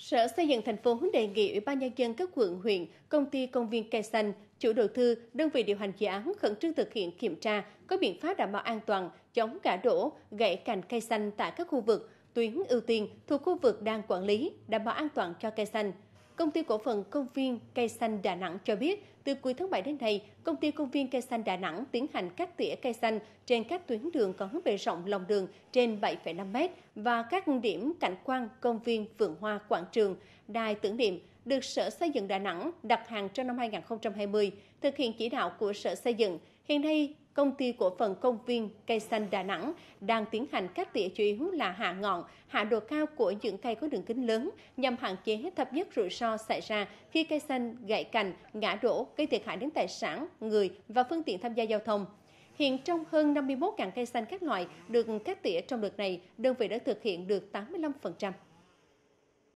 Sở Xây dựng thành phố đề nghị Ủy ban nhân dân các quận, huyện, công ty công viên cây xanh, chủ đầu tư, đơn vị điều hành dự án khẩn trương thực hiện kiểm tra có biện pháp đảm bảo an toàn, chống cả đổ, gãy cành cây xanh tại các khu vực, tuyến ưu tiên thuộc khu vực đang quản lý, đảm bảo an toàn cho cây xanh. Công ty cổ phần Công viên Cây Xanh Đà Nẵng cho biết, từ cuối tháng 7 đến nay, công ty Công viên Cây Xanh Đà Nẵng tiến hành cắt tỉa cây xanh trên các tuyến đường có bề rộng lòng đường trên 7,5m và các điểm cảnh quan công viên vườn hoa quảng trường, đài tưởng niệm được Sở Xây dựng Đà Nẵng đặt hàng trong năm 2020, thực hiện chỉ đạo của Sở Xây dựng Hiện nay, công ty cổ phần công viên cây xanh Đà Nẵng đang tiến hành các tỉa chủ yếu là hạ ngọn, hạ độ cao của những cây có đường kính lớn nhằm hạn chế hết thấp nhất rủi ro xảy ra khi cây xanh gãy cành, ngã đổ, gây thiệt hại đến tài sản, người và phương tiện tham gia giao thông. Hiện trong hơn 51.000 cây xanh các loại được cắt tỉa trong đợt này, đơn vị đã thực hiện được 85%.